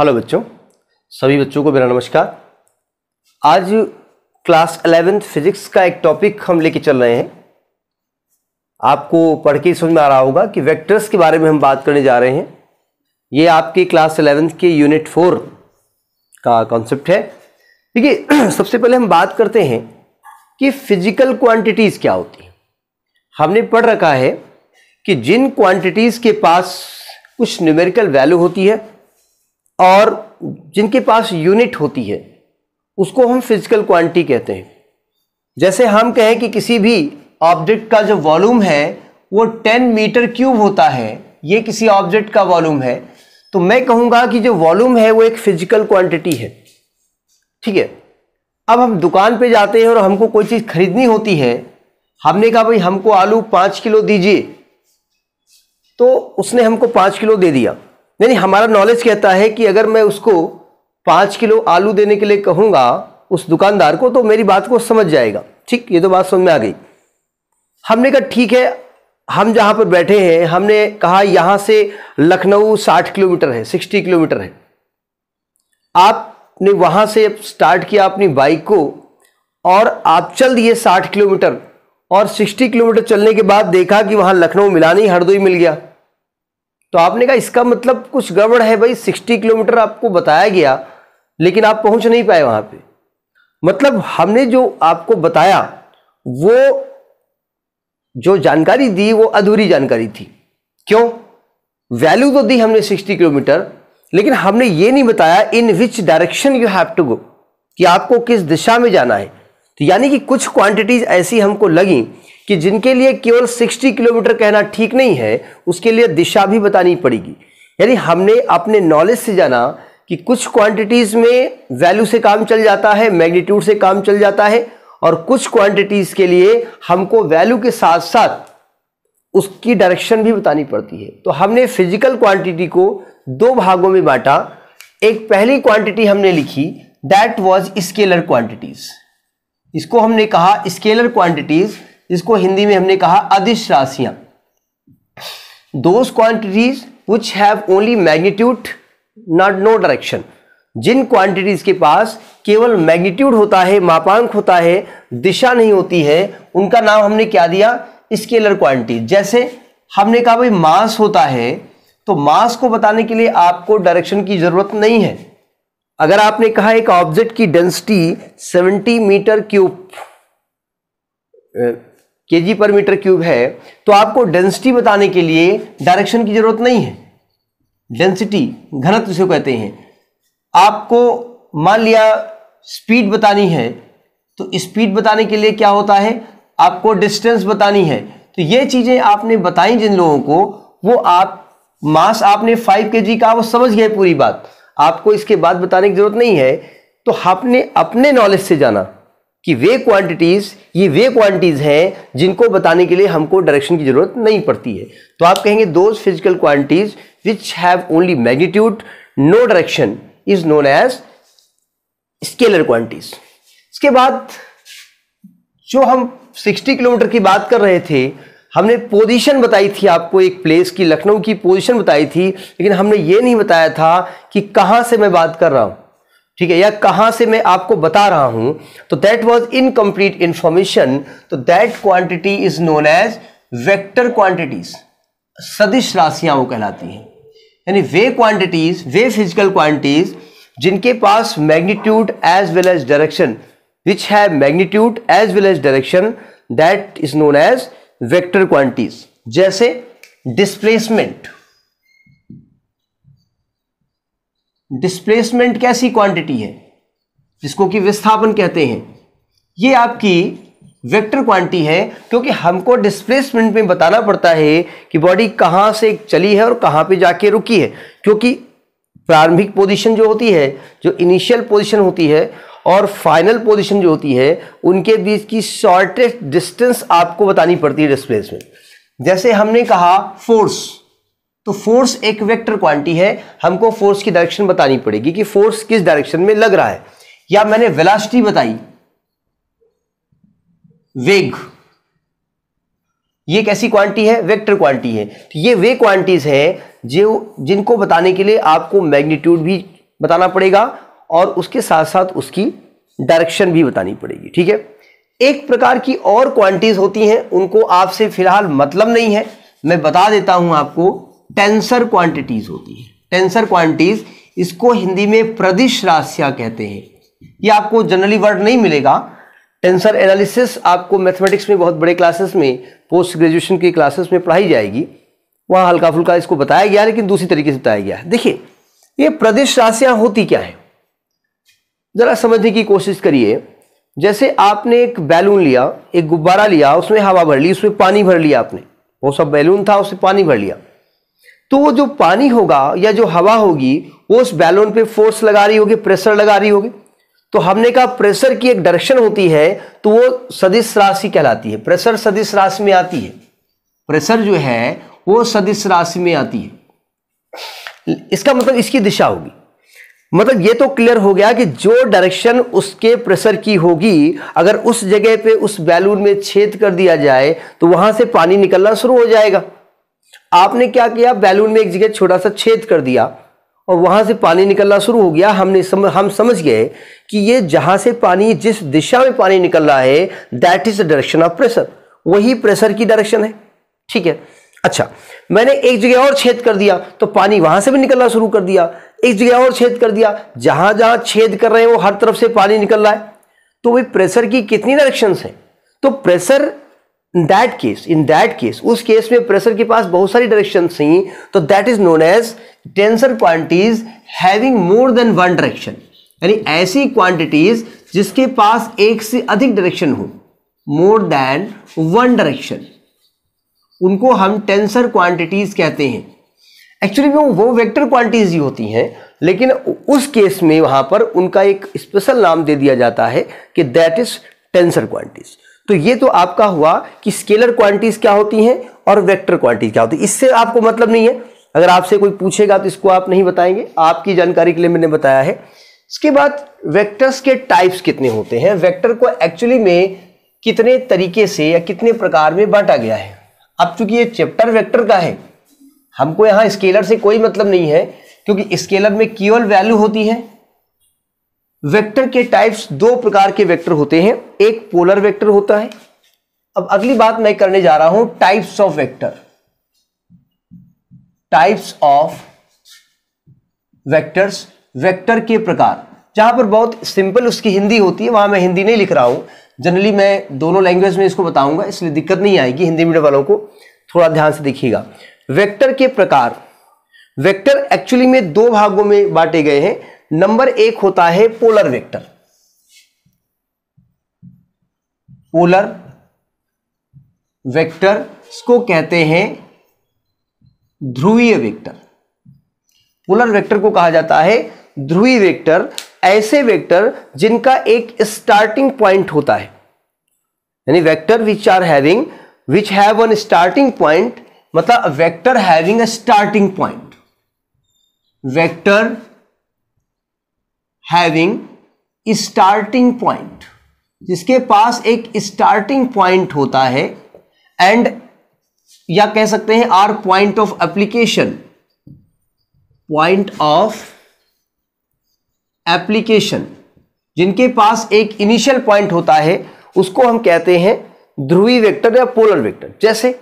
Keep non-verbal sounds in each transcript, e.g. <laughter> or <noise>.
hello बच्चों सभी बच्चों को मेरा नमस्कार आज क्लास अलेवेंथ फिजिक्स का एक टॉपिक हम लेके चल रहे हैं आपको पढ़ के समझ में आ रहा होगा कि वेक्टर्स के बारे में हम बात करने जा रहे हैं ये आपके क्लास अलेवेंथ के यूनिट फोर का कॉन्सेप्ट है देखिए <clears throat> सबसे पहले हम बात करते हैं कि फिजिकल क्वांटिटीज़ क्या होती हैं हमने पढ़ रखा है कि जिन क्वांटिटीज़ के पास कुछ न्यूमेरिकल वैल्यू होती है और जिनके पास यूनिट होती है उसको हम फिजिकल क्वांटिटी कहते हैं जैसे हम कहें कि किसी भी ऑब्जेक्ट का जो वॉल्यूम है वो 10 मीटर क्यूब होता है ये किसी ऑब्जेक्ट का वॉल्यूम है तो मैं कहूँगा कि जो वॉल्यूम है वो एक फिजिकल क्वांटिटी है ठीक है अब हम दुकान पे जाते हैं और हमको कोई चीज़ खरीदनी होती है हमने कहा भाई हमको आलू पाँच किलो दीजिए तो उसने हमको पाँच किलो दे दिया यानी हमारा नॉलेज कहता है कि अगर मैं उसको पाँच किलो आलू देने के लिए कहूँगा उस दुकानदार को तो मेरी बात को समझ जाएगा ठीक ये तो बात समझ में आ गई हमने कहा ठीक है हम जहाँ पर बैठे हैं हमने कहा यहाँ से लखनऊ साठ किलोमीटर है सिक्सटी किलोमीटर है आपने वहाँ से स्टार्ट किया अपनी बाइक को और आप चल दिए साठ किलोमीटर और सिक्सटी किलोमीटर चलने के बाद देखा कि वहाँ लखनऊ मिला नहीं हरदोई मिल गया तो आपने कहा इसका मतलब कुछ गड़बड़ है भाई सिक्सटी किलोमीटर आपको बताया गया लेकिन आप पहुंच नहीं पाए वहां पे मतलब हमने जो आपको बताया वो जो जानकारी दी वो अधूरी जानकारी थी क्यों वैल्यू तो दी हमने 60 किलोमीटर लेकिन हमने ये नहीं बताया in which direction you have to go कि आपको किस दिशा में जाना है तो यानी कि कुछ क्वांटिटीज ऐसी हमको लगी कि जिनके लिए केवल 60 किलोमीटर कहना ठीक नहीं है उसके लिए दिशा भी बतानी पड़ेगी यानी हमने अपने नॉलेज से जाना कि कुछ क्वांटिटीज़ में वैल्यू से काम चल जाता है मैग्नीट्यूड से काम चल जाता है और कुछ क्वांटिटीज़ के लिए हमको वैल्यू के साथ साथ उसकी डायरेक्शन भी बतानी पड़ती है तो हमने फिजिकल क्वांटिटी को दो भागों में बांटा एक पहली क्वांटिटी हमने लिखी दैट वॉज स्केलर क्वांटिटीज इसको हमने कहा स्केलर क्वांटिटीज़ जिसको हिंदी में हमने कहा अदिश राशियां those quantities which have only magnitude not no direction जिन क्वांटिटीज के पास केवल मैग्नीट्यूड होता है मापांक होता है दिशा नहीं होती है उनका नाम हमने क्या दिया स्केलर क्वांटिटी जैसे हमने कहा भाई मास होता है तो मास को बताने के लिए आपको डायरेक्शन की जरूरत नहीं है अगर आपने कहा एक ऑब्जेक्ट की डेंसिटी 70 मीटर क्यूब के पर मीटर क्यूब है तो आपको डेंसिटी बताने के लिए डायरेक्शन की जरूरत नहीं है डेंसिटी घनत्व से कहते हैं आपको मान लिया स्पीड बतानी है तो स्पीड बताने के लिए क्या होता है आपको डिस्टेंस बतानी है तो ये चीज़ें आपने बताई जिन लोगों को वो आप मास आपने फाइव के जी का वो समझ गए पूरी बात आपको इसके बाद बताने की जरूरत नहीं है तो आपने अपने नॉलेज से जाना कि वे क्वांटिटीज़ ये वे क्वांटिटीज़ हैं जिनको बताने के लिए हमको डायरेक्शन की ज़रूरत नहीं पड़ती है तो आप कहेंगे those physical quantities which have only magnitude no direction is known as scalar quantities इसके बाद जो हम 60 किलोमीटर की बात कर रहे थे हमने पोजीशन बताई थी आपको एक प्लेस की लखनऊ की पोजीशन बताई थी लेकिन हमने ये नहीं बताया था कि कहाँ से मैं बात कर रहा हूँ ठीक है या कहां से मैं आपको बता रहा हूं तो दैट वॉज इनकम्प्लीट इंफॉर्मेशन तो that quantity is known as vector quantities सदिश राशियां वो कहलाती हैं यानी वे क्वांटिटीज वे फिजिकल क्वांटिटीज जिनके पास magnitude as well as direction which है magnitude as well as direction that is known as vector quantities जैसे डिस्प्लेसमेंट डिस्प्लेसमेंट कैसी क्वांटिटी है जिसको कि विस्थापन कहते हैं ये आपकी वेक्टर क्वांटिटी है क्योंकि हमको डिस्प्लेसमेंट में बताना पड़ता है कि बॉडी कहाँ से चली है और कहाँ पे जाके रुकी है क्योंकि प्रारंभिक पोजीशन जो होती है जो इनिशियल पोजीशन होती है और फाइनल पोजीशन जो होती है उनके बीच की शॉर्टेस्ट डिस्टेंस आपको बतानी पड़ती है डिस्प्लेसमेंट जैसे हमने कहा फोर्स तो फोर्स एक वेक्टर क्वांटिटी है हमको फोर्स की डायरेक्शन बतानी पड़ेगी कि फोर्स किस डायरेक्शन में लग रहा है या मैंने वेलासिटी बताई वेग ये कैसी क्वांटिटी है वेक्टर क्वांटिटी है तो ये वे क्वांटिटीज है जो जिनको बताने के लिए आपको मैग्नीट्यूड भी बताना पड़ेगा और उसके साथ साथ उसकी डायरेक्शन भी बतानी पड़ेगी ठीक है एक प्रकार की और क्वांटिटीज होती हैं उनको आपसे फिलहाल मतलब नहीं है मैं बता देता हूं आपको टेंसर क्वांटिटीज होती है टेंसर क्वांटिटीज इसको हिंदी में प्रदिश राशिया कहते हैं ये आपको जनरली वर्ड नहीं मिलेगा टेंसर एनालिसिस आपको मैथमेटिक्स में बहुत बड़े क्लासेस में पोस्ट ग्रेजुएशन की क्लासेस में पढ़ाई जाएगी वहाँ हल्का फुल्का इसको बताया गया लेकिन दूसरी तरीके से बताया गया है देखिए ये प्रदेश राशियाँ होती क्या है ज़रा समझने की कोशिश करिए जैसे आपने एक बैलून लिया एक गुब्बारा लिया उसमें हवा भर ली उसमें पानी भर लिया आपने वो सब बैलून था उसमें पानी भर लिया तो वो जो पानी होगा या जो हवा होगी वो उस बैलून पे फोर्स लगा रही होगी प्रेशर लगा रही होगी तो हमने कहा प्रेशर की एक डायरेक्शन होती है तो वो सदिश राशि कहलाती है प्रेशर सदिश राशि में आती है प्रेशर जो है वो सदिश राशि में आती है इसका मतलब इसकी दिशा होगी मतलब ये तो क्लियर हो गया कि जो डायरेक्शन उसके प्रेशर की होगी अगर उस जगह पे उस बैलून में छेद कर दिया जाए तो वहां से पानी निकलना शुरू हो जाएगा आपने क्या किया बैलून में एक जगह छोटा सा छेद कर दिया और वहां से पानी निकलना शुरू हो गया हमने सम, हम समझ गए कि ये जहां से पानी जिस दिशा में पानी निकल रहा है that is the direction of pressure वही प्रेशर की डायरेक्शन है ठीक है अच्छा मैंने एक जगह और छेद कर दिया तो पानी वहां से भी निकलना शुरू कर दिया एक जगह और छेद कर दिया जहां जहां छेद कर रहे हैं वो हर तरफ से पानी निकल रहा है तो भाई प्रेशर की कितनी डायरेक्शन है तो pressure that case in that case उस केस में प्रेशर के पास बहुत सारी डायरेक्शन थी तो that is known as tensor quantities having more than one direction यानी ऐसी क्वांटिटीज जिसके पास एक से अधिक डायरेक्शन हो मोर देन वन डायरेक्शन उनको हम टेंसर क्वांटिटीज कहते हैं एक्चुअली वो वो वेक्टर क्वांटिटीज ही होती हैं लेकिन उस केस में वहां पर उनका एक स्पेशल नाम दे दिया जाता है कि दैट इज टेंसर क्वांटिटीज तो ये तो आपका हुआ कि स्केलर क्वांटिटीज क्या होती हैं और वेक्टर क्वांटिटीज क्या होती है इससे आपको मतलब नहीं है अगर आपसे कोई पूछेगा तो इसको आप नहीं बताएंगे आपकी जानकारी के लिए मैंने बताया है इसके बाद वेक्टर्स के टाइप्स कितने होते हैं वेक्टर को एक्चुअली में कितने तरीके से या कितने प्रकार में बांटा गया है अब चूंकि ये चैप्टर वेक्टर का है हमको यहाँ स्केलर से कोई मतलब नहीं है क्योंकि स्केलर में केवल वैल्यू होती है वेक्टर के टाइप्स दो प्रकार के वेक्टर होते हैं एक पोलर वेक्टर होता है अब अगली बात मैं करने जा रहा हूं types of vector types of vectors vector के प्रकार जहां पर बहुत सिंपल उसकी हिंदी होती है वहां मैं हिंदी नहीं लिख रहा हूं जनरली मैं दोनों लैंग्वेज में इसको बताऊंगा इसलिए दिक्कत नहीं आएगी हिंदी मीडियम वालों को थोड़ा ध्यान से देखिएगा वेक्टर के प्रकार वेक्टर एक्चुअली में दो भागों में बांटे गए हैं नंबर एक होता है पोलर वेक्टर पोलर वेक्टर इसको कहते हैं ध्रुवीय वेक्टर पोलर वेक्टर को कहा जाता है ध्रुवीय वेक्टर ऐसे वेक्टर जिनका एक स्टार्टिंग पॉइंट होता है यानी vector which are having which have an starting point मतलब vector having a starting point vector having starting point जिसके पास एक स्टार्टिंग पॉइंट होता है एंड या कह सकते हैं are point of application point of application जिनके पास एक इनिशियल पॉइंट होता है उसको हम कहते हैं ध्रुवी वेक्टर या पोलर वेक्टर जैसे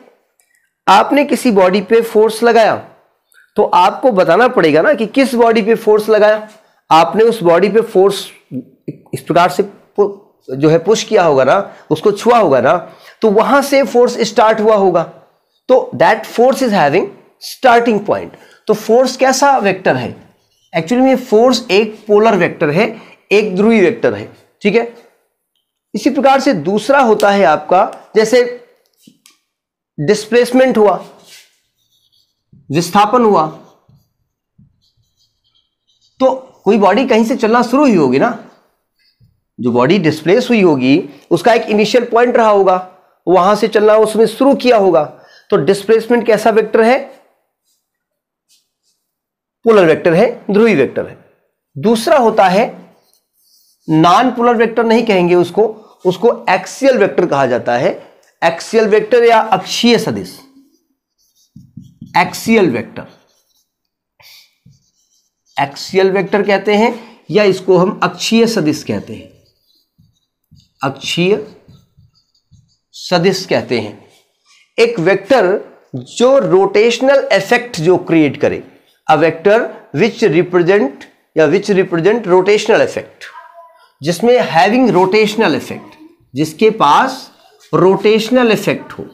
आपने किसी बॉडी पे फोर्स लगाया तो आपको बताना पड़ेगा ना कि किस बॉडी पे फोर्स लगाया आपने उस बॉडी पे फोर्स इस प्रकार से जो है पुश किया होगा ना उसको छुआ होगा ना तो वहां से फोर्स स्टार्ट हुआ होगा तो that force is having starting point तो फोर्स कैसा वेक्टर है एक्चुअली में फोर्स एक पोलर वेक्टर है एक ध्रुवी वेक्टर है ठीक है इसी प्रकार से दूसरा होता है आपका जैसे डिस्प्लेसमेंट हुआ विस्थापन हुआ तो कोई बॉडी कहीं से चलना शुरू हुई होगी ना जो बॉडी डिस्प्लेस हुई होगी उसका एक इनिशियल पॉइंट रहा होगा वहां से चलना उसने शुरू किया होगा तो डिस्प्लेसमेंट कैसा वेक्टर है पोलर वेक्टर है ध्रुवी वेक्टर है दूसरा होता है नॉन पोलर वेक्टर नहीं कहेंगे उसको उसको एक्सियल वेक्टर कहा जाता है एक्सियल वेक्टर या अक्षीय सदिश एक्सियल वेक्टर एक्सियल वेक्टर कहते हैं या इसको हम अक्षीय सदिश कहते हैं अक्षीय सदिश कहते हैं एक वेक्टर जो रोटेशनल इफेक्ट जो क्रिएट करे अ वेक्टर विच रिप्रेजेंट या विच रिप्रेजेंट रोटेशनल इफेक्ट जिसमें हैविंग रोटेशनल इफेक्ट जिसके पास रोटेशनल इफेक्ट हो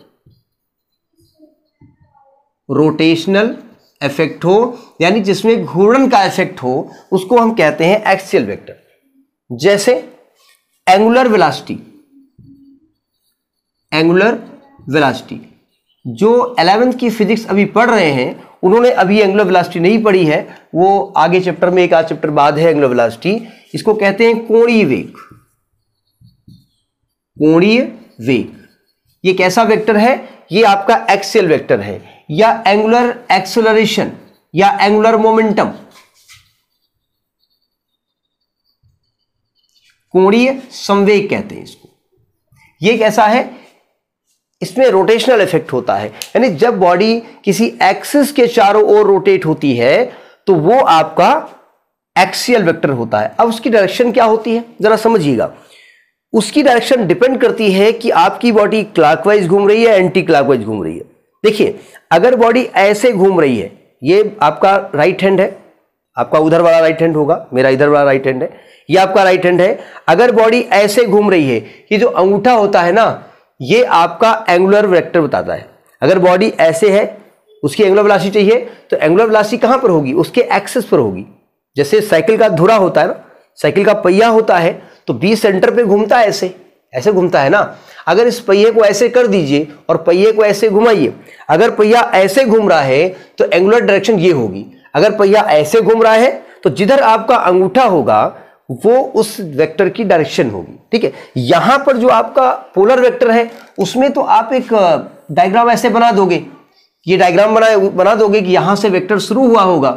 रोटेशनल इफेक्ट हो यानी जिसमें घूर्णन का इफेक्ट हो उसको हम कहते हैं एक्सियल वेक्टर जैसे एंगुलर वेलोसिटी एंगुलर वेलोसिटी जो एलेवेंथ की फिजिक्स अभी पढ़ रहे हैं उन्होंने अभी एंगुलर वेलोसिटी नहीं पढ़ी है वो आगे चैप्टर में एक आध चैप्टर बाद है एंगुलर वेलोसिटी इसको कहते हैं कोणीय वेग कोणीय वेग ये कैसा वेक्टर है ये आपका एक्सियल वेक्टर है या एंगुलर एक्सेलरेशन या एंगुलर मोमेंटम कोणीय संवेग कहते हैं इसको ये कैसा है इसमें रोटेशनल इफेक्ट होता है यानी जब बॉडी किसी एक्सिस के चारों ओर रोटेट होती है तो वो आपका एक्सियल वेक्टर होता है अब उसकी डायरेक्शन क्या होती है जरा समझिएगा उसकी डायरेक्शन डिपेंड करती है कि आपकी बॉडी क्लॉकवाइज घूम रही है एंटी क्लॉकवाइज घूम रही है देखिए अगर बॉडी ऐसे घूम रही है ये आपका राइट हैंड है आपका उधर वाला राइट हैंड होगा मेरा इधर वाला राइट हैंड है ये आपका राइट हैंड है अगर बॉडी ऐसे घूम रही है कि जो अंगूठा होता है ना ये आपका एंगुलर वेक्टर बताता है अगर बॉडी ऐसे है उसकी एंगुलर वेलोसिटी चाहिए तो एंगुलर वेलोसिटी कहाँ पर होगी उसके एक्सेस पर होगी जैसे साइकिल का धुरा होता है ना साइकिल का पहिया होता है तो बी सेंटर पर घूमता है ऐसे ऐसे घूमता है ना अगर इस पहिए को ऐसे कर दीजिए और पहिए को ऐसे घुमाइए अगर पहिया ऐसे घूम रहा है तो एंगुलर डायरेक्शन ये होगी अगर पहिया ऐसे घूम रहा है तो जिधर आपका अंगूठा होगा वो उस वेक्टर की डायरेक्शन होगी ठीक है यहां पर जो आपका पोलर वेक्टर है उसमें तो आप एक डायग्राम ऐसे बना दोगे ये डायग्राम बना बना दोगे कि यहां से वेक्टर शुरू हुआ होगा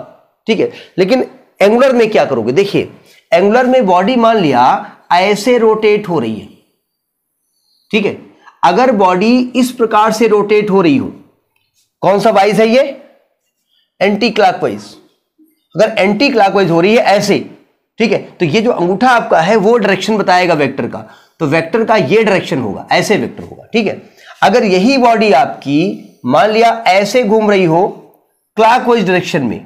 ठीक है लेकिन एंगुलर में क्या करोगे देखिए एंगुलर में बॉडी मान लिया ऐसे रोटेट हो रही है ठीक है अगर बॉडी इस प्रकार से रोटेट हो रही हो कौन सा वाइज है ये एंटी क्लॉक अगर एंटी क्लॉक हो रही है ऐसे ठीक है तो ये जो अंगूठा आपका है वो डायरेक्शन बताएगा वेक्टर का तो वेक्टर का ये डायरेक्शन होगा ऐसे वेक्टर होगा ठीक है अगर यही बॉडी आपकी मान लिया ऐसे घूम रही हो क्लॉक डायरेक्शन में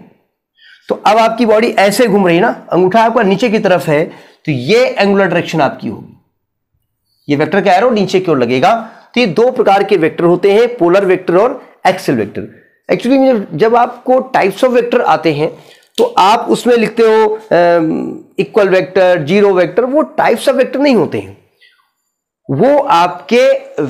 तो अब आपकी बॉडी ऐसे घूम रही है ना अंगूठा आपका नीचे की तरफ है तो ये एंगुलर डायरेक्शन आपकी होगी ये वेक्टर का एरो नीचे क्यों लगेगा तो ये दो प्रकार के वेक्टर होते हैं पोलर वेक्टर और एक्सेल वेक्टर एक्चुअली जब आपको टाइप्स ऑफ वेक्टर आते हैं तो आप उसमें लिखते हो इक्वल वेक्टर जीरो वेक्टर वो टाइप्स ऑफ वेक्टर नहीं होते हैं वो आपके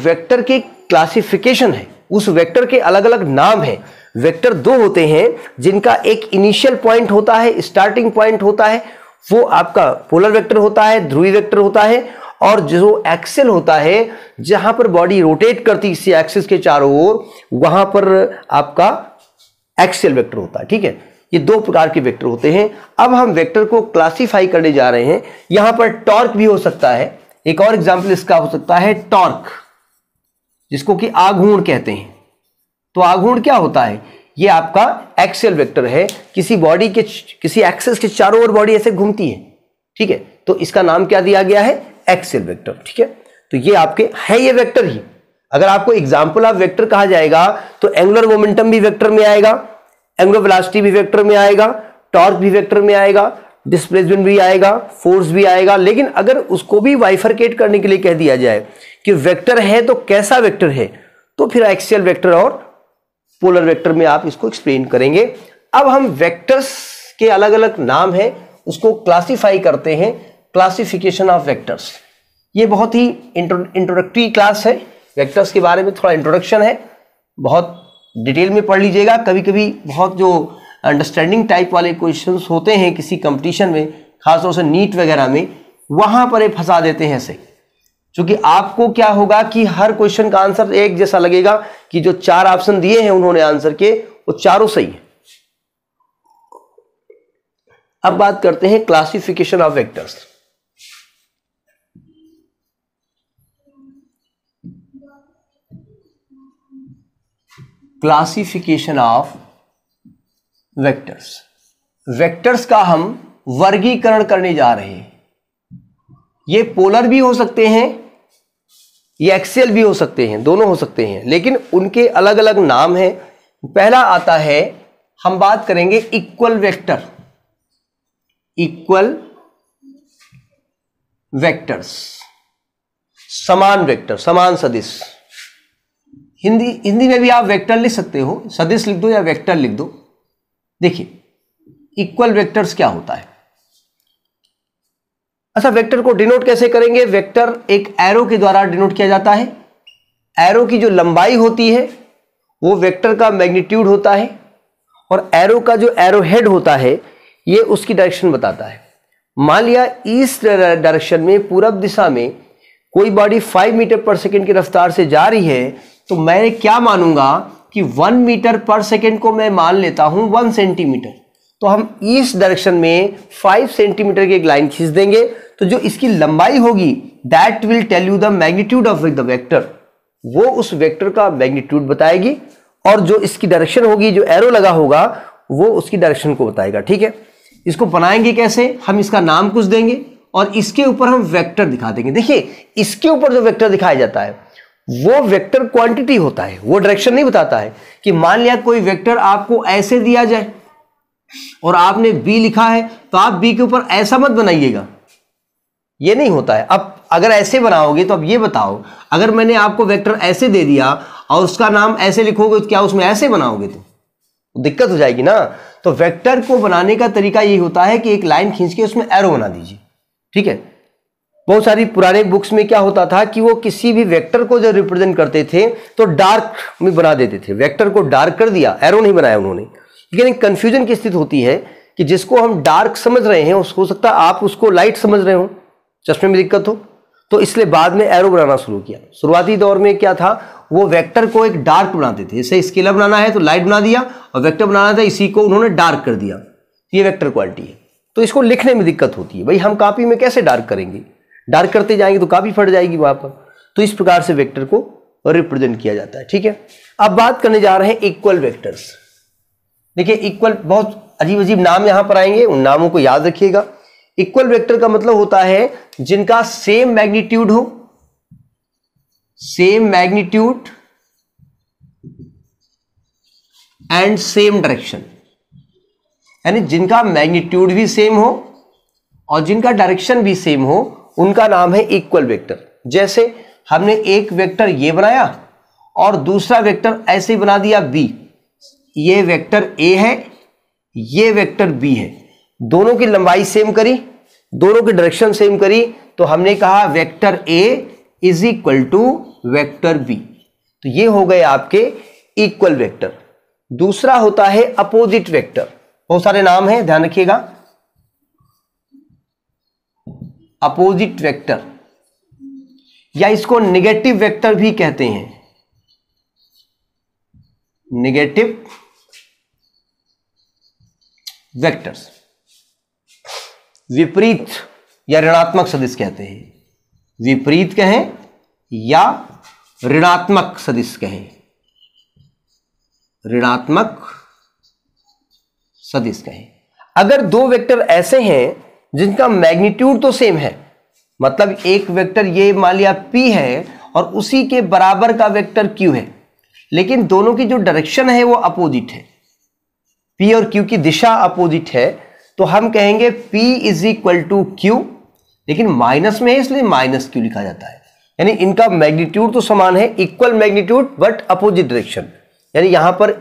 वेक्टर के क्लासिफिकेशन है उस वेक्टर के अलग अलग नाम है वेक्टर दो होते हैं जिनका एक इनिशियल पॉइंट होता है स्टार्टिंग पॉइंट होता है वो आपका पोलर वेक्टर होता है ध्रुवी वेक्टर होता है और जो एक्सेल होता है जहां पर बॉडी रोटेट करती इसी एक्सिस के चारों ओर वहां पर आपका एक्सेल वेक्टर होता है ठीक है ये दो प्रकार के वेक्टर होते हैं अब हम वेक्टर को क्लासिफाई करने जा रहे हैं यहां पर टॉर्क भी हो सकता है एक और एग्जाम्पल इसका हो सकता है टॉर्क जिसको कि आघूर्ण कहते हैं तो आघूर्ण क्या होता है ये आपका एक्सेल वेक्टर है किसी बॉडी के किसी एक्सेस के चारों ओर बॉडी ऐसे घूमती है ठीक है तो इसका नाम क्या दिया गया है एक्सेल वेक्टर ठीक है तो ये आपके है ये वेक्टर ही अगर आपको एग्जाम्पल ऑफ वेक्टर कहा जाएगा तो एंगुलर मोमेंटम भी वेक्टर में आएगा एंगुलर वेलोसिटी भी वेक्टर में आएगा टॉर्क भी वेक्टर में आएगा डिस्प्लेसमेंट भी आएगा फोर्स भी आएगा लेकिन अगर उसको भी वाइफरकेट करने के लिए कह दिया जाए कि वेक्टर है तो कैसा वेक्टर है तो फिर एक्सियल वेक्टर और पोलर वेक्टर में आप इसको एक्सप्लेन करेंगे अब हम वेक्टर्स के अलग अलग नाम है उसको क्लासिफाई करते हैं क्लासिफिकेशन ऑफ वेक्टर्स ये बहुत ही इंट्रोडक्टरी क्लास है वेक्टर्स के बारे में थोड़ा इंट्रोडक्शन है बहुत डिटेल में पढ़ लीजिएगा कभी कभी बहुत जो अंडरस्टैंडिंग टाइप वाले क्वेश्चन होते हैं किसी कंपटीशन में खासतौर से नीट वगैरह में वहाँ पर ये फंसा देते हैं ऐसे क्योंकि आपको क्या होगा कि हर क्वेश्चन का आंसर एक जैसा लगेगा कि जो चार ऑप्शन दिए हैं उन्होंने आंसर के वो चारों सही है अब बात करते हैं classification of vectors classification of vectors vectors का हम वर्गीकरण करने जा रहे हैं ये पोलर भी हो सकते हैं ये एक्सेल भी हो सकते हैं दोनों हो सकते हैं लेकिन उनके अलग अलग नाम हैं पहला आता है हम बात करेंगे इक्वल वेक्टर इक्वल वेक्टर्स समान वेक्टर समान सदिश हिंदी हिंदी में भी आप वेक्टर लिख सकते हो सदिश लिख दो या वेक्टर लिख दो देखिए इक्वल वेक्टर्स क्या होता है अच्छा वेक्टर को डिनोट कैसे करेंगे वेक्टर एक एरो के द्वारा डिनोट किया जाता है एरो की जो लंबाई होती है वो वेक्टर का मैग्नीट्यूड होता है और एरो का जो एरो हेड होता है ये उसकी डायरेक्शन बताता है मान लिया ईस्ट डायरेक्शन में पूरब दिशा में कोई बॉडी 5 मीटर पर सेकेंड की रफ्तार से जा रही है तो मैं क्या मानूंगा कि वन मीटर पर सेकेंड को मैं मान लेता हूं वन सेंटीमीटर तो हम इस डायरेक्शन में फाइव सेंटीमीटर की एक लाइन खींच देंगे तो जो इसकी लंबाई होगी that will tell you the magnitude of the vector वो उस वेक्टर का मैग्नीट्यूड बताएगी और जो इसकी डायरेक्शन होगी जो एरो लगा होगा वो उसकी डायरेक्शन को बताएगा ठीक है इसको बनाएंगे कैसे हम इसका नाम कुछ देंगे और इसके ऊपर हम वेक्टर दिखा देंगे देखिए इसके ऊपर जो वेक्टर दिखाया जाता है वो वेक्टर क्वांटिटी होता है वो डायरेक्शन नहीं बताता है कि मान लिया कोई वेक्टर आपको ऐसे दिया जाए और आपने बी लिखा है तो आप बी के ऊपर ऐसा मत बनाइएगा ये नहीं होता है अब अगर ऐसे बनाओगे तो अब ये बताओ अगर मैंने आपको वेक्टर ऐसे दे दिया और उसका नाम ऐसे लिखोगे तो क्या उसमें ऐसे बनाओगे तो दिक्कत हो जाएगी ना तो वेक्टर को बनाने का तरीका ये होता है कि एक लाइन खींच के उसमें एरो बना दीजिए ठीक है बहुत सारी पुराने बुक्स में क्या होता था कि वो किसी भी वेक्टर को जब रिप्रेजेंट करते थे तो डार्क में बना देते थे वेक्टर को डार्क कर दिया एरो नहीं बनाया उन्होंने लेकिन कन्फ्यूजन की स्थिति होती है कि जिसको हम डार्क समझ रहे हैं हो सकता है आप उसको लाइट समझ रहे हो चश्मे में दिक्कत हो तो इसलिए बाद में एरो बनाना शुरू किया शुरुआती दौर में क्या था वो वेक्टर को एक डार्क बनाते थे जैसे स्केलर बनाना है तो लाइट बना दिया और वेक्टर बनाना था इसी को उन्होंने डार्क कर दिया ये वेक्टर क्वालिटी है तो इसको लिखने में दिक्कत होती है भाई हम कापी में कैसे डार्क करेंगे डार्क करते जाएंगे तो काफ़ी फट जाएगी वहां पर तो इस प्रकार से वेक्टर को रिप्रेजेंट किया जाता है ठीक है अब बात करने जा रहे हैं इक्वल वेक्टर्स देखिए इक्वल बहुत अजीब अजीब नाम यहां पर आएंगे उन नामों को याद रखिएगा इक्वल वेक्टर का मतलब होता है जिनका सेम मैग्नीट्यूड हो same magnitude and same direction यानी जिनका मैग्नीट्यूड भी सेम हो और जिनका डायरेक्शन भी सेम हो उनका नाम है इक्वल वेक्टर जैसे हमने एक वेक्टर ये बनाया और दूसरा वेक्टर ऐसे बना दिया बी ये वेक्टर ए है ये वेक्टर बी है दोनों की लंबाई सेम करी दोनों की डायरेक्शन सेम करी तो हमने कहा vector A is equal to vector B तो ये हो गए आपके इक्वल वेक्टर दूसरा होता है अपोजिट वेक्टर बहुत सारे नाम हैं ध्यान रखिएगा अपोजिट वेक्टर या इसको निगेटिव वेक्टर भी कहते हैं निगेटिव वेक्टर्स विपरीत या ऋणात्मक सदिश कहते हैं विपरीत कहें या ऋणात्मक सदिश कहें ऋणात्मक सदिश कहें अगर दो वेक्टर ऐसे हैं जिनका मैग्नीट्यूड तो सेम है मतलब एक वेक्टर ये मान लिया पी है और उसी के बराबर का वेक्टर क्यू है लेकिन दोनों की जो डायरेक्शन है वो अपोजिट है पी और क्यू की दिशा अपोजिट है तो हम कहेंगे P is equal to Q लेकिन माइनस में है इसलिए माइनस क्यू लिखा जाता है यानी इनका मैग्नीट्यूड तो समान है equal magnitude but opposite direction यानी यहां पर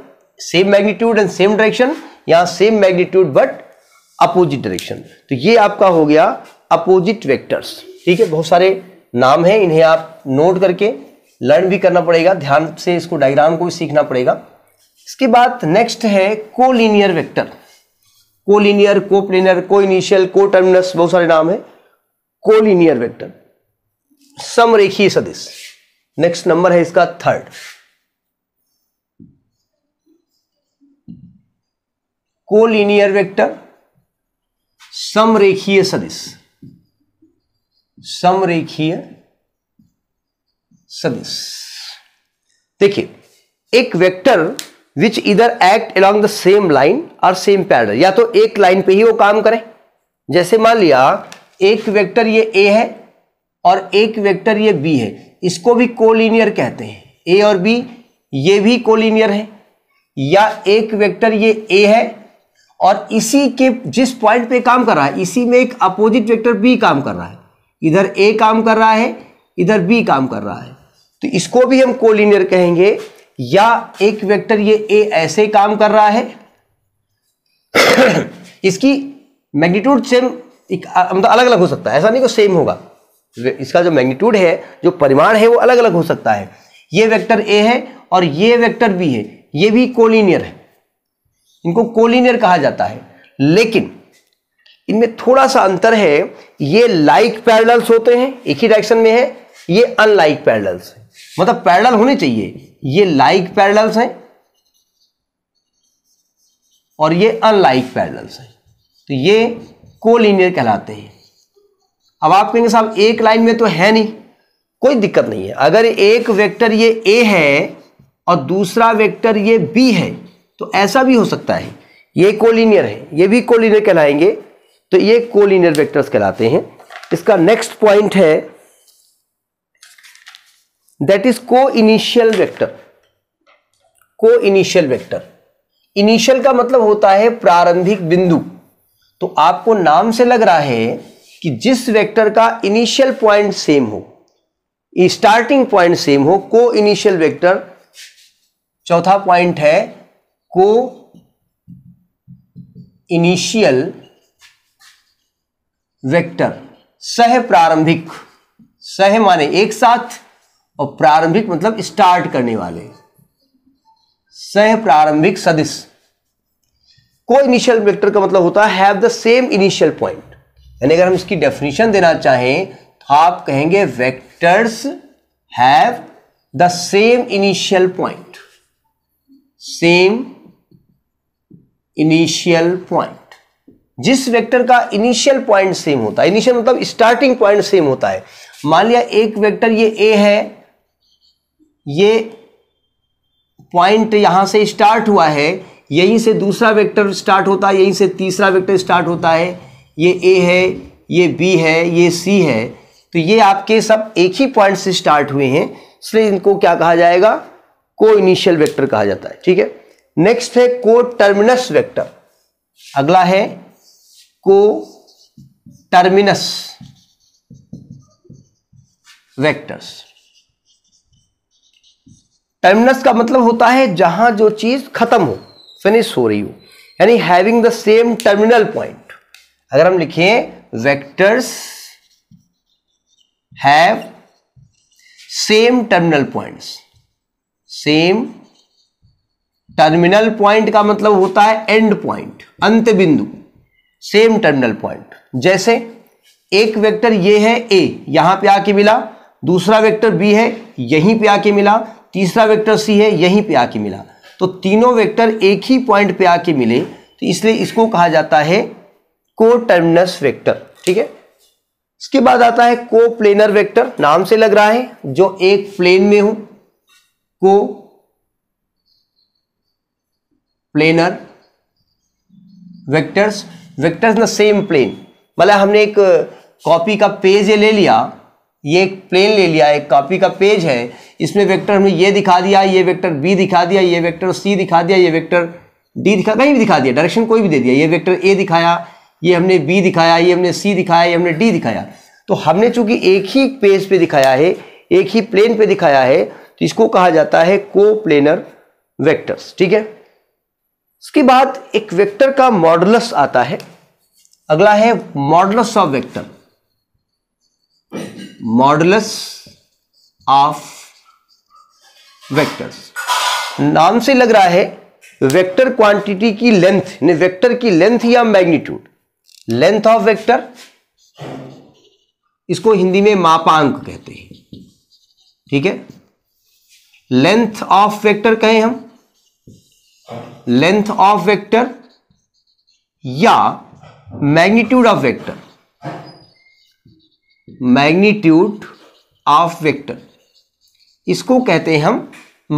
same magnitude and same direction यहां same magnitude but opposite direction तो ये आपका हो गया अपोजिट वेक्टर्स ठीक है बहुत सारे नाम है इन्हें आप नोट करके लर्न भी करना पड़ेगा ध्यान से इसको डायग्राम को भी सीखना पड़ेगा इसके बाद नेक्स्ट है collinear vector collinear coplanar coinitial coterminous बहुत सारे नाम है कोलिनियर वेक्टर समरेखीय सदिश नेक्स्ट नंबर है इसका थर्ड कोलिनियर वेक्टर समरेखीय सदिश समरेखीय सदिश देखिए एक वेक्टर विच इधर act along the same line और सेम पैडर या तो एक लाइन पे ही वो काम करें जैसे मान लिया एक वेक्टर ये ए है और एक वेक्टर ये बी है इसको भी कोलिनियर कहते हैं ए और बी ये भी कोलिनियर है या एक वेक्टर ये ए है और इसी के जिस पॉइंट पे काम कर रहा है इसी में एक अपोजिट वेक्टर बी काम कर रहा है इधर ए काम कर रहा है इधर बी काम कर रहा है तो इसको भी हम कोलिनियर कहेंगे या एक वेक्टर ये ए ऐसे काम कर रहा है <coughs> इसकी मैग्नीट्यूड सेम मतलब अलग अलग हो सकता है ऐसा नहीं को सेम होगा इसका जो मैग्नीट्यूड है जो परिमाण है वो अलग अलग हो सकता है ये वेक्टर ए है और ये वेक्टर बी है ये भी कोलिनियर है इनको कोलिनियर कहा जाता है लेकिन इनमें थोड़ा सा अंतर है ये लाइक like पैरल्स होते हैं एक ही डायरेक्शन में है ये अनलाइक पैरल्स है मतलब पैरल होने चाहिए ये लाइक like पैरल्स हैं और ये अनलाइक पैरल्स हैं तो ये कोलिनियर कहलाते हैं अब आप कहेंगे साहब एक लाइन में तो है नहीं कोई दिक्कत नहीं है अगर एक वेक्टर ये ए है और दूसरा वेक्टर ये बी है तो ऐसा भी हो सकता है ये कोलिनियर है ये भी कोलिनियर कहलाएंगे तो ये कोलिनियर वेक्टर्स कहलाते हैं इसका नेक्स्ट पॉइंट है that is coinitial vector coinitial vector initial का मतलब होता है प्रारंभिक बिंदु तो आपको नाम से लग रहा है कि जिस वेक्टर का इनिशियल पॉइंट सेम हो स्टार्टिंग पॉइंट सेम हो को इनिशियल वेक्टर चौथा पॉइंट है को इनिशियल वेक्टर सह प्रारंभिक सह माने एक साथ और प्रारंभिक मतलब स्टार्ट करने वाले सह प्रारंभिक सदिश को इनिशियल वेक्टर का मतलब होता है have the same initial point यानी अगर हम इसकी डेफिनेशन देना चाहें तो आप कहेंगे vectors have the same initial point same initial point जिस वेक्टर का इनिशियल पॉइंट सेम होता है इनिशियल मतलब स्टार्टिंग पॉइंट सेम होता है मान लिया एक वेक्टर ये ए है ये पॉइंट यहां से स्टार्ट हुआ है यहीं से दूसरा वेक्टर स्टार्ट होता है यहीं से तीसरा वेक्टर स्टार्ट होता है ये ए है ये बी है ये सी है तो ये आपके सब एक ही पॉइंट से स्टार्ट हुए हैं इसलिए इनको क्या कहा जाएगा को इनिशियल वेक्टर कहा जाता है ठीक है नेक्स्ट है को टर्मिनस वेक्टर अगला है को टर्मिनस वेक्टर्स टर्मिनस का मतलब होता है जहां जो चीज खत्म हो फिनिश हो रही हो यानी having the same terminal point अगर हम लिखें vectors have same terminal points same terminal point का मतलब होता है एंड पॉइंट अंत बिंदु सेम टर्मिनल पॉइंट जैसे एक वेक्टर ये है ए यहां पे आके मिला दूसरा वेक्टर बी है यहीं पे आके मिला तीसरा वेक्टर सी है यहीं पे आके मिला तो तीनों वेक्टर एक ही पॉइंट पे आके मिले तो इसलिए इसको कहा जाता है को टर्मिनस वेक्टर ठीक है इसके बाद आता है को प्लेनर वेक्टर नाम से लग रहा है जो एक प्लेन में हो को प्लेनर वेक्टर्स वेक्टर्स ना सेम प्लेन मतलब हमने एक कॉपी uh, का पेज ले लिया ये एक प्लेन ले लिया एक कॉपी का पेज है इसमें वेक्टर हमने ये दिखा दिया ये वेक्टर बी दिखा दिया ये वेक्टर सी दिखा दिया ये वेक्टर डी दिखा कहीं भी दिखा दिया डायरेक्शन कोई भी दे दिया ये वेक्टर ए दिखाया ये हमने बी दिखाया ये हमने सी दिखाया ये हमने डी दिखाया तो हमने चूंकि एक ही पेज पे दिखाया है एक ही प्लेन पे दिखाया है तो इसको कहा जाता है को प्लेनर वेक्टर्स ठीक है उसके बाद एक वेक्टर का मॉडलस आता है अगला है modulus of vector modulus of vectors नाम से लग रहा है वेक्टर क्वांटिटी की लेंथ वेक्टर की लेंथ या मैग्नीट्यूड लेंथ ऑफ वेक्टर इसको हिंदी में मापांक कहते हैं ठीक है लेंथ ऑफ वेक्टर कहें हम लेंथ ऑफ वेक्टर या magnitude of vector magnitude of vector इसको कहते हैं हम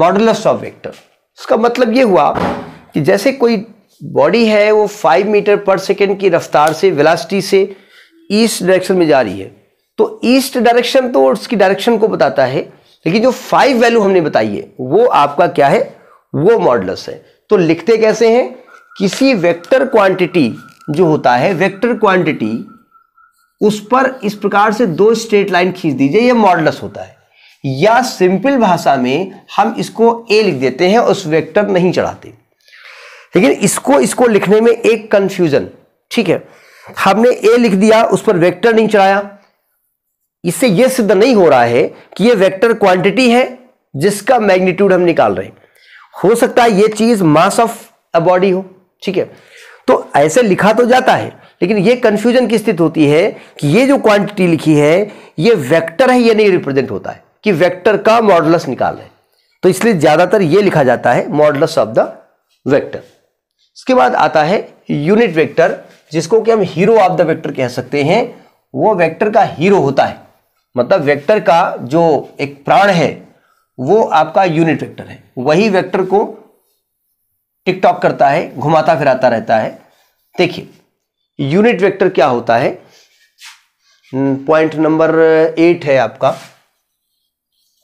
मॉडलस ऑफ वेक्टर इसका मतलब ये हुआ कि जैसे कोई बॉडी है वो फाइव मीटर पर सेकेंड की रफ्तार से वेलासिटी से ईस्ट डायरेक्शन में जा रही है तो ईस्ट डायरेक्शन तो उसकी डायरेक्शन को बताता है लेकिन जो फाइव वैल्यू हमने बताई है वो आपका क्या है वो मॉडलस है तो लिखते कैसे हैं किसी वेक्टर क्वांटिटी जो होता है वेक्टर क्वांटिटी उस पर इस प्रकार से दो स्ट्रेट लाइन खींच दीजिए यह मॉडलस होता है या सिंपल भाषा में हम इसको ए लिख देते हैं उस वेक्टर नहीं चढ़ाते लेकिन इसको इसको लिखने में एक कंफ्यूजन ठीक है हमने ए लिख दिया उस पर वेक्टर नहीं चढ़ाया इससे यह सिद्ध नहीं हो रहा है कि यह वेक्टर क्वांटिटी है जिसका मैग्नीट्यूड हम निकाल रहे हैं हो सकता है ये चीज मास ऑफ अ बॉडी हो ठीक है तो ऐसे लिखा तो जाता है लेकिन ये कंफ्यूजन की स्थिति होती है कि ये जो क्वांटिटी लिखी है ये वेक्टर है या नहीं रिप्रेजेंट होता है कि वेक्टर का मॉडलस निकाल है तो इसलिए ज्यादातर ये लिखा जाता है मॉडलस ऑफ द वेक्टर इसके बाद आता है यूनिट वेक्टर जिसको कि हम हीरो ऑफ द वेक्टर कह सकते हैं वो वेक्टर का हीरो होता है मतलब वेक्टर का जो एक प्राण है वो आपका यूनिट वेक्टर है वही वेक्टर को टिकटॉक करता है घुमाता फिराता रहता है देखिए यूनिट वेक्टर क्या होता है पॉइंट नंबर एट है आपका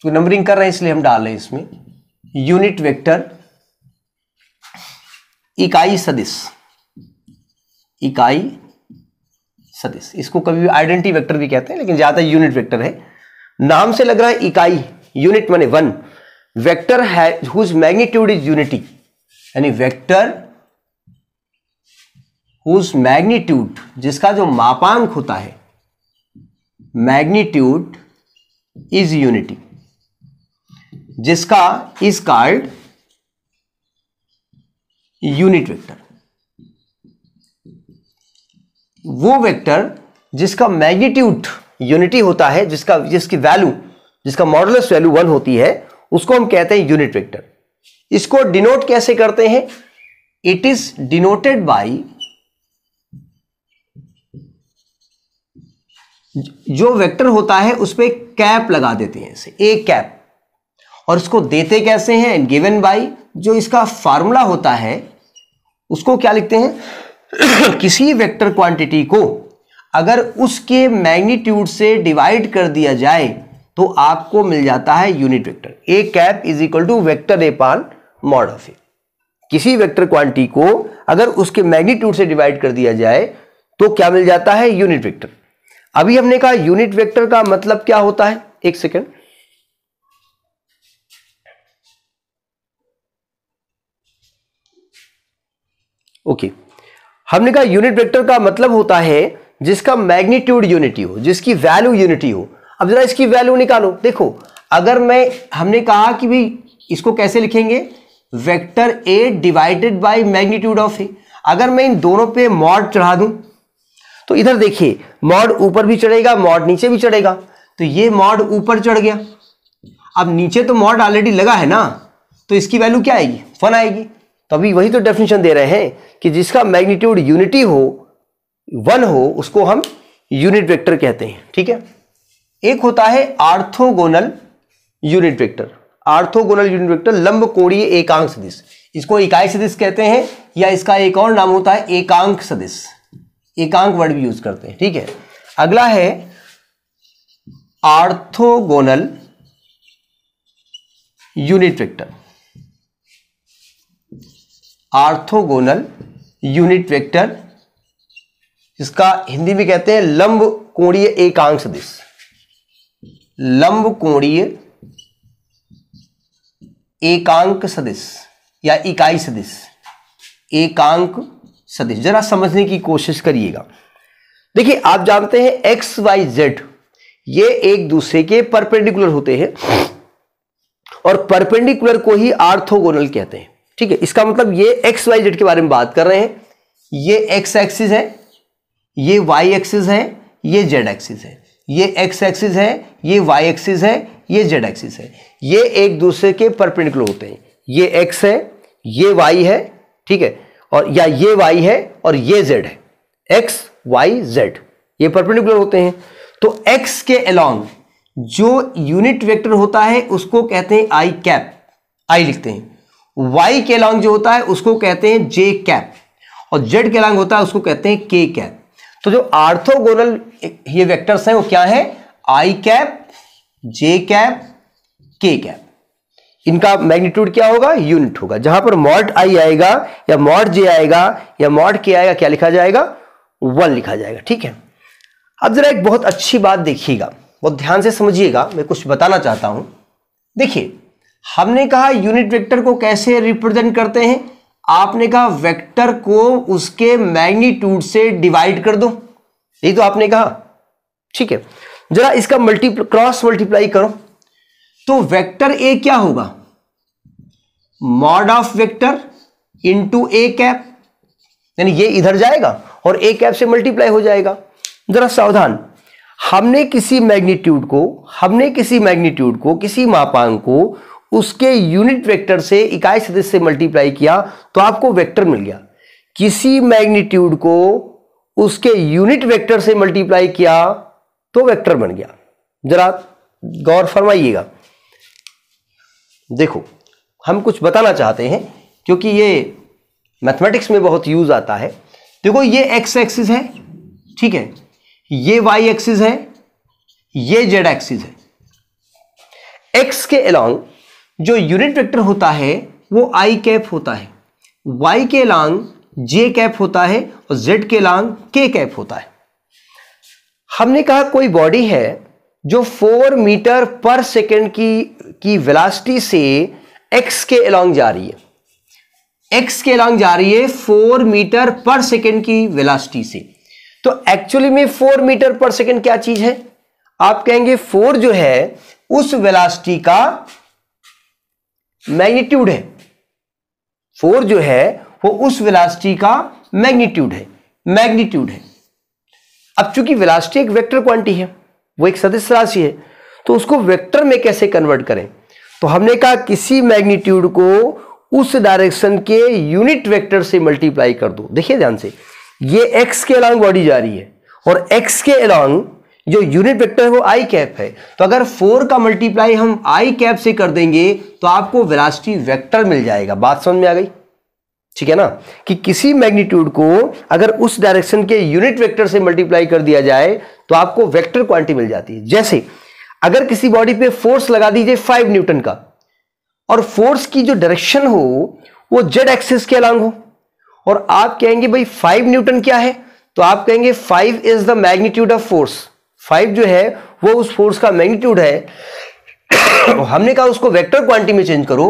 तो नंबरिंग कर रहे हैं इसलिए हम डाल रहे हैं इसमें यूनिट वेक्टर इकाई सदिश इकाई सदिश इसको कभी आइडेंटिटी वेक्टर भी कहते हैं लेकिन ज्यादा यूनिट वेक्टर है नाम से लग रहा है इकाई यूनिट माने one vector whose magnitude is unity यानी वेक्टर हुज मैग्नीट्यूड जिसका जो मापांक होता है मैग्नीट्यूड इज यूनिटी जिसका इज कार्ड यूनिट वेक्टर वो वेक्टर जिसका मैग्नीट्यूड यूनिटी होता है जिसका जिसकी वैल्यू जिसका मॉडल वैल्यू वन होती है उसको हम कहते हैं यूनिट वेक्टर इसको डिनोट कैसे करते हैं इट इज डिनोटेड बाई जो वेक्टर होता है उस पर कैप लगा देते हैं इसे एक कैप और इसको देते कैसे हैं गिवन बाई जो इसका फार्मूला होता है उसको क्या लिखते हैं <coughs> किसी वेक्टर क्वांटिटी को अगर उसके मैग्नीट्यूड से डिवाइड कर दिया जाए तो आपको मिल जाता है unit vector A cap is equal to vector A पान मॉड ऑफ ए किसी वेक्टर क्वांटिटी को अगर उसके मैग्नीट्यूड से डिवाइड कर दिया जाए तो क्या मिल जाता है यूनिट वेक्टर अभी हमने कहा यूनिट वेक्टर का मतलब क्या होता है एक सेकेंड ओके हमने कहा यूनिट वेक्टर का मतलब होता है जिसका मैग्नीट्यूड यूनिटी हो जिसकी वैल्यू यूनिटी हो अब जरा इसकी वैल्यू निकालो देखो अगर मैं हमने कहा कि भाई इसको कैसे लिखेंगे vector A divided by magnitude of A अगर मैं इन दोनों पे मॉड चढ़ा दूं तो इधर देखिए मॉड ऊपर भी चढ़ेगा मॉड नीचे भी चढ़ेगा तो ये मॉड ऊपर चढ़ गया अब नीचे तो मॉड ऑलरेडी लगा है ना तो इसकी वैल्यू क्या आएगी वन आएगी तो अभी वही तो डेफिनेशन दे रहे हैं कि जिसका मैग्नीट्यूड यूनिटी हो वन हो उसको हम यूनिट वेक्टर कहते हैं ठीक है एक होता है orthogonal unit vector orthogonal unit vector लंब कोणीय एकांक सदिश इसको इकाई सदिश कहते हैं या इसका एक और नाम होता है एकांक सदिश एकांक वर्ड भी यूज करते हैं ठीक है अगला है orthogonal unit vector orthogonal unit vector इसका हिंदी में कहते हैं लंब कोणीय एकांक सदिश लंब कोणीय एकांक सदिश या इकाई सदिश एकांक सदिश जरा समझने की कोशिश करिएगा देखिए आप जानते हैं एक्स वाई जेड ये एक दूसरे के परपेंडिकुलर होते हैं और परपेंडिकुलर को ही आर्थोगोनल कहते हैं ठीक है इसका मतलब ये एक्स वाई जेड के बारे में बात कर रहे हैं ये एक्स एक्सिस है ये वाई एक्सिस है ये जेड एक्सिस है ये एक्स एक्सिस है ये वाई एक्सिस है ये जेड एक्सिस है ये एक दूसरे के परपेंडिकुलर होते हैं ये एक्स है ये वाई है ठीक है और या ये वाई है और ये जेड है एक्स वाई जेड ये परपेंडिकुलर होते हैं तो एक्स के अलोंग जो यूनिट वेक्टर होता है उसको कहते हैं आई कैप आई लिखते हैं वाई के अलोंग जो होता है उसको कहते हैं जे कैप और जेड के अलॉन्ग होता है उसको कहते हैं के कैप तो जो आर्थोगोनल ये वेक्टर्स हैं वो क्या है I cap J cap K cap इनका मैग्नीट्यूड क्या होगा यूनिट होगा जहां पर मॉड आई आएगा या मॉड जे आएगा या मॉड के आएगा क्या लिखा जाएगा वन लिखा जाएगा ठीक है अब जरा एक बहुत अच्छी बात देखिएगा बहुत ध्यान से समझिएगा मैं कुछ बताना चाहता हूं देखिए हमने कहा यूनिट वेक्टर को कैसे रिप्रेजेंट करते हैं आपने कहा वेक्टर को उसके मैग्नीट्यूड से डिवाइड कर दो यही तो आपने कहा ठीक है जरा इसका मल्टीप्ल क्रॉस मल्टीप्लाई करो तो वेक्टर ए क्या होगा mod of vector into A cap यानी ये इधर जाएगा और ए कैप से मल्टीप्लाई हो जाएगा जरा सावधान हमने किसी मैग्नीट्यूड को हमने किसी मैग्नीट्यूड को किसी मापांक को उसके यूनिट वेक्टर से इकाई सदस्य से मल्टीप्लाई किया तो आपको वेक्टर मिल गया किसी मैग्नीट्यूड को उसके यूनिट वेक्टर से मल्टीप्लाई किया तो वेक्टर बन गया जरा गौर फरमाइएगा देखो हम कुछ बताना चाहते हैं क्योंकि ये मैथमेटिक्स में बहुत यूज आता है देखो ये एक्स एक्सिस है ठीक है ये वाई एक्सिस है ये जेड एक्सिस है एक्स के अलॉन्ग जो यूनिट वेक्टर होता है वो आई कैप होता है वाई के लांग जे कैप होता है और जेड के लांग के कैप होता है हमने कहा कोई बॉडी है जो फोर मीटर पर सेकेंड की की वेलासिटी से एक्स के अलॉन्ग जा रही है एक्स के अलॉन्ग जा रही है फोर मीटर पर सेकेंड की वेलासिटी से तो एक्चुअली में फोर मीटर पर सेकेंड क्या चीज है आप कहेंगे फोर जो है उस वेलासिटी का मैग्नीट्यूड है फोर जो है वो उस वेलासिटी का मैग्नीट्यूड है मैग्नीट्यूड है अब चूंकि वेलासिटी एक वेक्टर क्वांटिटी है वो एक सदिश राशि है तो उसको वेक्टर में कैसे कन्वर्ट करें तो हमने कहा किसी मैग्नीट्यूड को उस डायरेक्शन के यूनिट वेक्टर से मल्टीप्लाई कर दो देखिए ध्यान से ये एक्स के अलॉन्ग बॉडी जा रही है और एक्स के अलॉन्ग जो यूनिट वेक्टर है वो आई कैप है तो अगर फोर का मल्टीप्लाई हम आई कैप से कर देंगे तो आपको वेलासिटी वेक्टर मिल जाएगा बात समझ में आ गई ठीक है ना कि किसी मैग्नीट्यूड को अगर उस डायरेक्शन के यूनिट वेक्टर से मल्टीप्लाई कर दिया जाए तो आपको वेक्टर क्वांटिटी मिल जाती है जैसे अगर किसी बॉडी पे फोर्स लगा दीजिए फाइव न्यूटन का और फोर्स की जो डायरेक्शन हो वो जेड एक्सिस के अलांग हो और आप कहेंगे भाई फाइव न्यूटन क्या है तो आप कहेंगे five is the magnitude of force five जो है वो उस फोर्स का मैग्नीट्यूड है तो हमने कहा उसको वेक्टर क्वांटिटी में चेंज करो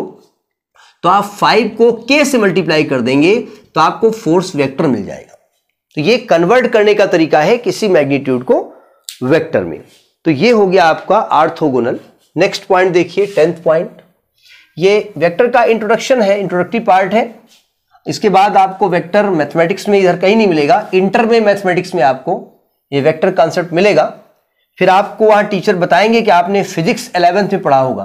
तो आप फाइव को के से मल्टीप्लाई कर देंगे तो आपको फोर्स वेक्टर मिल जाएगा तो ये कन्वर्ट करने का तरीका है किसी मैग्नीट्यूड को वेक्टर में तो ये हो गया आपका आर्थोगोनल नेक्स्ट पॉइंट देखिए टेंथ पॉइंट ये वेक्टर का इंट्रोडक्शन है इंट्रोडक्टिव पार्ट है इसके बाद आपको वेक्टर मैथमेटिक्स में इधर कहीं नहीं मिलेगा इंटर में मैथमेटिक्स में आपको ये वेक्टर कॉन्सेप्ट मिलेगा फिर आपको वहां टीचर बताएंगे कि आपने फिजिक्स एलेवेंथ में पढ़ा होगा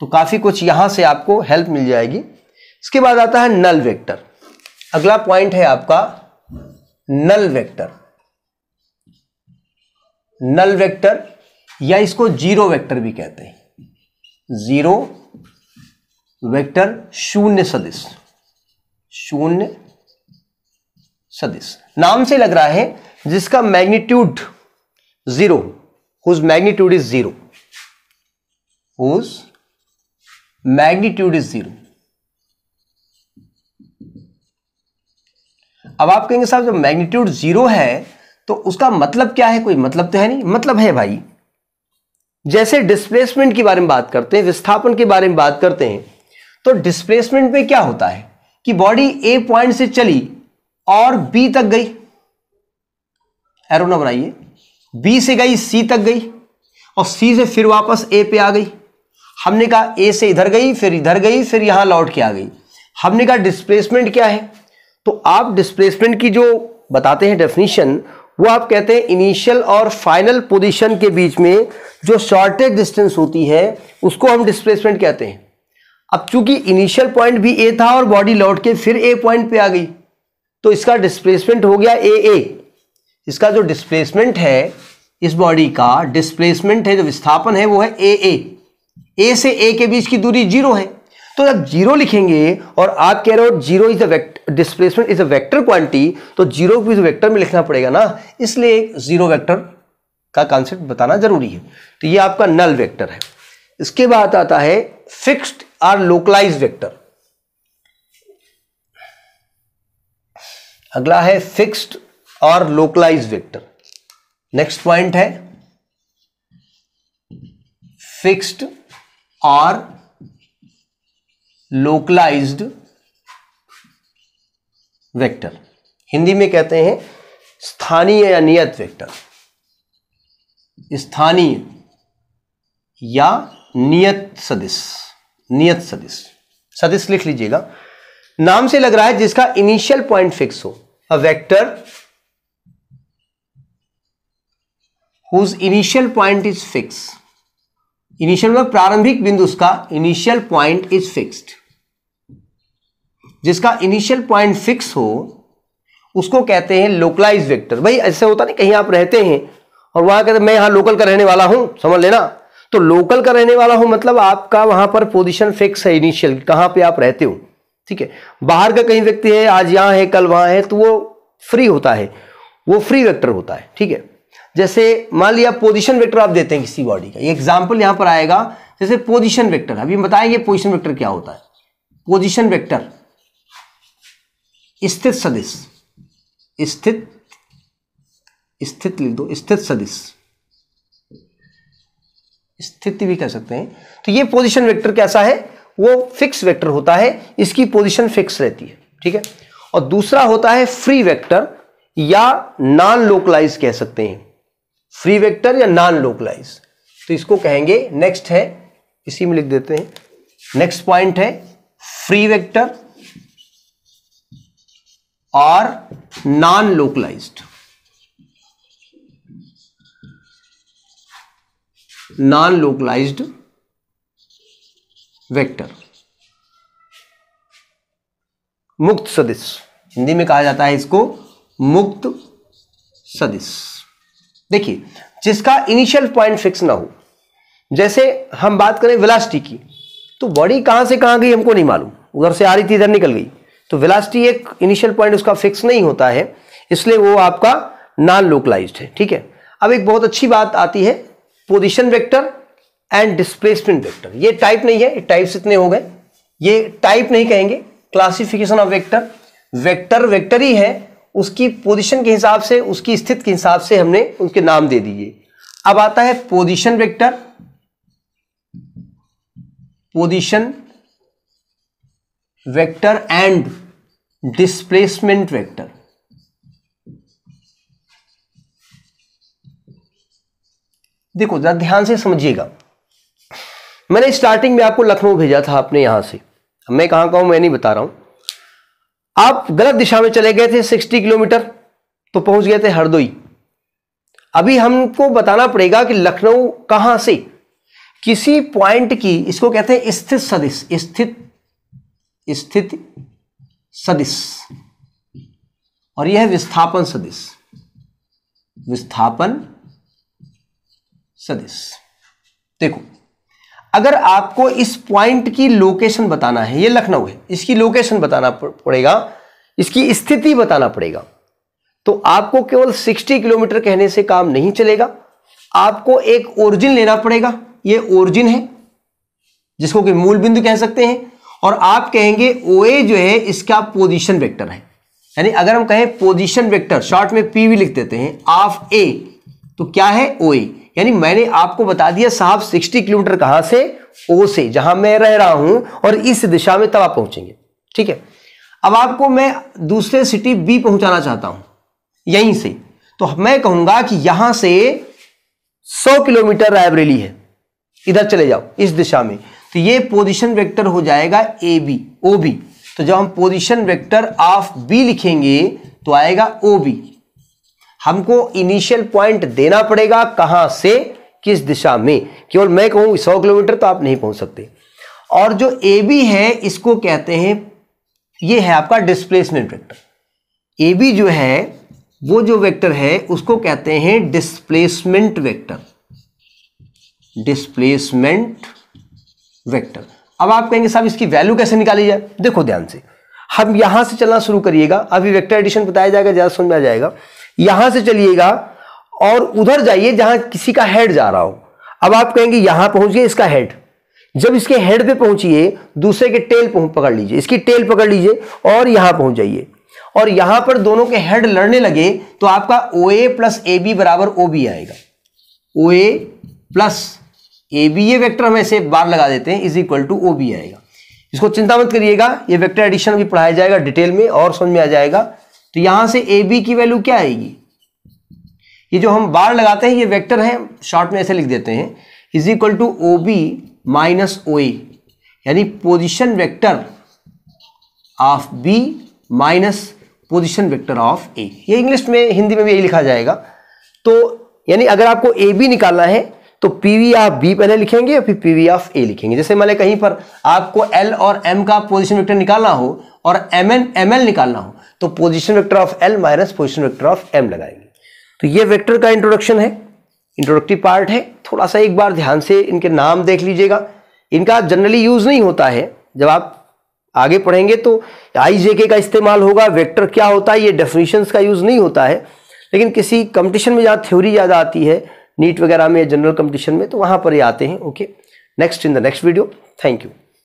तो काफ़ी कुछ यहां से आपको हेल्प मिल जाएगी इसके बाद आता है नल वेक्टर अगला पॉइंट है आपका नल वेक्टर नल वेक्टर या इसको जीरो वेक्टर भी कहते हैं जीरो वेक्टर शून्य सदिश शून्य सदिश नाम से लग रहा है जिसका magnitude zero whose magnitude is zero whose magnitude is zero अब आप कहेंगे साहब जब मैग्नीट्यूड जीरो है तो उसका मतलब क्या है कोई मतलब तो है नहीं मतलब है भाई जैसे डिस्प्लेसमेंट के बारे में बात करते हैं विस्थापन के बारे में बात करते हैं तो डिस्प्लेसमेंट में क्या होता है कि बॉडी ए पॉइंट से चली और बी तक गई एरो ना बनाइए बी से गई सी तक गई और सी से फिर वापस ए पे आ गई हमने कहा ए से इधर गई फिर इधर गई फिर यहां लौट के आ गई हमने कहा डिस्प्लेसमेंट क्या है तो आप डिस्प्लेसमेंट की जो बताते हैं डेफिनेशन वो आप कहते हैं इनिशियल और फाइनल पोजीशन के बीच में जो शॉर्टेज डिस्टेंस होती है उसको हम डिस्प्लेसमेंट कहते हैं अब चूंकि इनिशियल पॉइंट भी ए था और बॉडी लौट के फिर ए पॉइंट पे आ गई तो इसका डिस्प्लेसमेंट हो गया ए ए इसका जो डिस्प्लेसमेंट है इस बॉडी का डिस्प्लेसमेंट है जो विस्थापन है वो है ए ए ए से ए के बीच की दूरी जीरो है तो जब जीरो लिखेंगे और आप कह रहे हो zero is a vector displacement is a vector quantity तो जीरो को इस वेक्टर में लिखना पड़ेगा ना इसलिए जीरो वेक्टर का कॉन्सेप्ट बताना जरूरी है तो ये आपका नल वेक्टर है इसके बाद आता है फिक्स्ड और लोकलाइज वेक्टर अगला है फिक्स्ड और लोकलाइज वेक्टर नेक्स्ट पॉइंट है फिक्स्ड और लोकलाइज्ड वेक्टर हिंदी में कहते हैं स्थानीय या नियत वेक्टर स्थानीय या नियत सदिश नियत सदिश सदिश लिख लीजिएगा नाम से लग रहा है जिसका इनिशियल पॉइंट फिक्स हो a vector whose initial point is fix initial मतलब प्रारंभिक बिंदु उसका इनिशियल पॉइंट इज फिक्स्ड जिसका इनिशियल पॉइंट फिक्स हो उसको कहते हैं लोकलाइज वेक्टर भाई ऐसे होता नहीं कहीं आप रहते हैं और वहां कहते मैं यहां लोकल का रहने वाला हूं समझ लेना तो लोकल का रहने वाला हूं मतलब आपका वहां पर पोजीशन फिक्स है इनिशियल कहां पे आप रहते हो ठीक है बाहर का कहीं व्यक्ति है आज यहां है कल वहां है तो वो फ्री होता है वो फ्री वेक्टर होता है ठीक है जैसे मान लिया पोजिशन वेक्टर आप देते हैं किसी बॉडी का एग्जाम्पल यहां पर आएगा जैसे पोजिशन वेक्टर अभी बताएंगे पोजिशन वेक्टर क्या होता है पोजिशन वेक्टर स्थित सदिश स्थित स्थित लिख दो स्थित सदिश स्थिति भी कह सकते हैं तो ये पोजीशन वेक्टर कैसा है वो फिक्स वेक्टर होता है इसकी पोजीशन फिक्स रहती है ठीक है और दूसरा होता है फ्री वेक्टर या नॉन लोकलाइज कह सकते हैं फ्री वेक्टर या नॉन लोकलाइज तो इसको कहेंगे नेक्स्ट है इसी में लिख देते हैं नेक्स्ट पॉइंट है फ्री वेक्टर और non localised non localised vector मुक्त सदिश हिंदी में कहा जाता है इसको मुक्त सदिश देखिए जिसका इनिशियल पॉइंट फिक्स ना हो जैसे हम बात करें विलास्टी की तो बॉडी कहां से कहां गई हमको नहीं मालूम उधर से आ रही थी इधर निकल गई तो विलास्टी एक इनिशियल पॉइंट उसका फिक्स नहीं होता है इसलिए वो आपका नॉन लोकलाइज्ड है ठीक है अब एक बहुत अच्छी बात आती है position vector and displacement vector ये टाइप नहीं है टाइप्स इतने हो गए ये टाइप नहीं कहेंगे classification of vector vector vector ही है उसकी पोजीशन के हिसाब से उसकी स्थिति के हिसाब से हमने उनके नाम दे दिए अब आता है position vector position vector and displacement vector देखो जरा ध्यान से समझिएगा मैंने स्टार्टिंग में आपको लखनऊ भेजा था अपने यहां से मैं कहां का हूं मैं नहीं बता रहा हूं आप गलत दिशा में चले गए थे 60 किलोमीटर तो पहुंच गए थे हरदोई अभी हमको बताना पड़ेगा कि लखनऊ कहां से किसी पॉइंट की इसको कहते हैं स्थित सदिश स्थित स्थित सदिश और यह है विस्थापन सदिश विस्थापन सदिश देखो अगर आपको इस पॉइंट की लोकेशन बताना है ये लखनऊ है इसकी लोकेशन बताना पड़ेगा इसकी स्थिति बताना पड़ेगा तो आपको केवल 60 किलोमीटर कहने से काम नहीं चलेगा आपको एक ओरिजिन लेना पड़ेगा ये ओरिजिन है जिसको कि मूल बिंदु कह सकते हैं और आप कहेंगे ओ जो है इसका पोजिशन वेक्टर है यानी अगर हम कहें पोजिशन वेक्टर शॉर्ट में पी भी लिख देते हैं ऑफ ए तो क्या है ओ यानी मैंने आपको बता दिया साहब 60 किलोमीटर कहां से ओ से जहां मैं रह रहा हूं और इस दिशा में तब आप पहुंचेंगे ठीक है अब आपको मैं दूसरे सिटी बी पहुंचाना चाहता हूं यहीं से तो मैं कहूंगा कि यहां से 100 किलोमीटर रायबरेली है इधर चले जाओ इस दिशा में तो ये पोजिशन वेक्टर हो जाएगा ए बी ओ बी तो जब हम पोजिशन वेक्टर ऑफ बी लिखेंगे तो आएगा ओ बी हमको इनिशियल पॉइंट देना पड़ेगा कहां से किस दिशा में केवल मैं कहूं सौ किलोमीटर तो आप नहीं पहुंच सकते और जो ए बी है इसको कहते हैं ये है आपका डिस्प्लेसमेंट वेक्टर ए बी जो है वो जो वेक्टर है उसको कहते हैं डिस्प्लेसमेंट वेक्टर डिस्प्लेसमेंट वेक्टर अब आप कहेंगे साहब इसकी वैल्यू कैसे निकाली जाए देखो ध्यान से हम यहां से चलना शुरू करिएगा अभी वेक्टर एडिशन बताया जाएगा ज़्यादा समझ में आ जाएगा यहां से चलिएगा और उधर जाइए जहां किसी का हेड जा रहा हो अब आप कहेंगे यहां पहुंचिए इसका हेड जब इसके हेड पे पहुंचिए दूसरे के टेल पकड़ लीजिए इसकी टेल पकड़ लीजिए और यहां पहुंच जाइए और यहां पर दोनों के हेड लड़ने लगे तो आपका ओ ए प्लस ए बी बराबर ओ बी आएगा O A plus A B ये वेक्टर हम ऐसे बार लगा देते हैं is equal to O B आएगा इसको चिंता मत करिएगा ये वेक्टर एडिशन भी पढ़ाया जाएगा डिटेल में और समझ में आ जाएगा तो यहां से ए बी की वैल्यू क्या आएगी ये जो हम बार लगाते हैं ये वेक्टर है शॉर्ट में ऐसे लिख देते हैं is equal to O B minus O A यानी position vector of B minus position vector of A ये इंग्लिश में हिंदी में भी यही लिखा जाएगा तो यानी अगर आपको ए बी निकालना है तो पी वी ऑफ बी पहले लिखेंगे या फिर पी वी ऑफ ए लिखेंगे जैसे मैंने कहीं पर आपको एल और एम का पोजिशन वेक्टर निकालना हो और एम एन एम एल निकालना हो तो position vector of L minus position vector of M लगाएंगे तो ये वेक्टर का इंट्रोडक्शन है इंट्रोडक्टिव पार्ट है थोड़ा सा एक बार ध्यान से इनके नाम देख लीजिएगा इनका जनरली यूज नहीं होता है जब आप आगे पढ़ेंगे तो आई जे के का इस्तेमाल होगा वेक्टर क्या होता है ये डेफिनेशन का यूज नहीं होता है लेकिन किसी कंपटीशन में जहाँ थ्योरी ज़्यादा आती है नीट वगैरह में जनरल कंपटीशन में तो वहाँ पर ये आते हैं okay next in the next video thank you